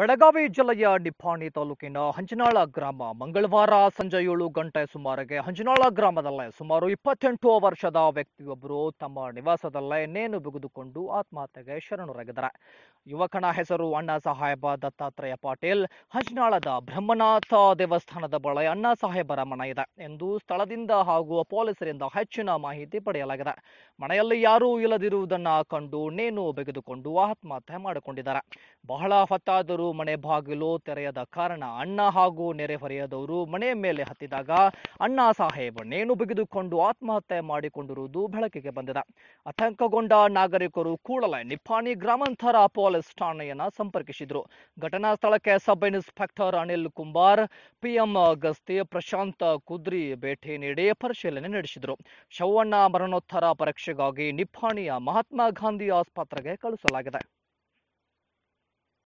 ಬೆಳಗಾವಿ ಜಿಲ್ಲೆಯ ನಿಪ್ಪಾಣಿ ತಾಲೂಕಿನ ಹಂಜನಾಳ ಗ್ರಾಮ ಮಂಗಳವಾರ ಸಂಜೆ ಏಳು ಗಂಟೆ ಸುಮಾರಿಗೆ ಹಂಜನಾಳ ಗ್ರಾಮದಲ್ಲೇ ಸುಮಾರು ಇಪ್ಪತ್ತೆಂಟು ವರ್ಷದ ವ್ಯಕ್ತಿಯೊಬ್ಬರು ತಮ್ಮ ನಿವಾಸದಲ್ಲೇ ನೇನು ಬಿಗಿದುಕೊಂಡು ಆತ್ಮಹತ್ಯೆಗೆ ಶರಣರಾಗಿದ್ದಾರೆ ಯುವಕನ ಹೆಸರು ಅಣ್ಣ ಸಾಹೇಬ ದತ್ತಾತ್ರೇಯ ಪಾಟೀಲ್ ಹಂಜನಾಳದ ಬ್ರಹ್ಮನಾಥ ದೇವಸ್ಥಾನದ ಬಳಿ ಅಣ್ಣ ಸಾಹೇಬರ ಮನೆ ಇದೆ ಎಂದು ಸ್ಥಳದಿಂದ ಹಾಗೂ ಪೊಲೀಸರಿಂದ ಹೆಚ್ಚಿನ ಮಾಹಿತಿ ಪಡೆಯಲಾಗಿದೆ ಮನೆಯಲ್ಲಿ ಯಾರೂ ಇಲ್ಲದಿರುವುದನ್ನ ಕಂಡು ನೇಣು ಬಿಗಿದುಕೊಂಡು ಆತ್ಮಹತ್ಯೆ ಮಾಡಿಕೊಂಡಿದ್ದಾರೆ ಬಹಳ ಹೊತ್ತಾದರೂ ಮನೆ ಬಾಗಿಲು ತೆರೆಯದ ಕಾರಣ ಅಣ್ಣ ಹಾಗೂ ನೆರೆಹೊರೆಯದವರು ಮನೆ ಮೇಲೆ ಹತ್ತಿದಾಗ ಅಣ್ಣ ನೇಣು ಬಿಗಿದುಕೊಂಡು ಆತ್ಮಹತ್ಯೆ ಮಾಡಿಕೊಂಡಿರುವುದು ಬೆಳಕಿಗೆ ಬಂದಿದೆ ಆತಂಕಗೊಂಡ ನಾಗರಿಕರು ಕೂಡಲೇ ನಿಪ್ಪಾಣಿ ಗ್ರಾಮಾಂತರ ಪೊಲೀಸ್ ಠಾಣೆಯನ್ನ ಸಂಪರ್ಕಿಸಿದರು ಘಟನಾ ಸ್ಥಳಕ್ಕೆ sub inspector Anil Kumbar PM Gasti Prashant Kudri ಭೇಟಿ ನೀಡಿ ಪರಿಶೀಲನೆ ನಡೆಸಿದರು ಶವಣ್ಣ ಮರಣೋತ್ತರ ಪರೀಕ್ಷೆಗಾಗಿ ನಿಪ್ಪಾಣಿಯ ಮಹಾತ್ಮ ಗಾಂಧಿ ಆಸ್ಪತ್ರೆಗೆ ಕಳುಹಿಸಲಾಗಿದೆ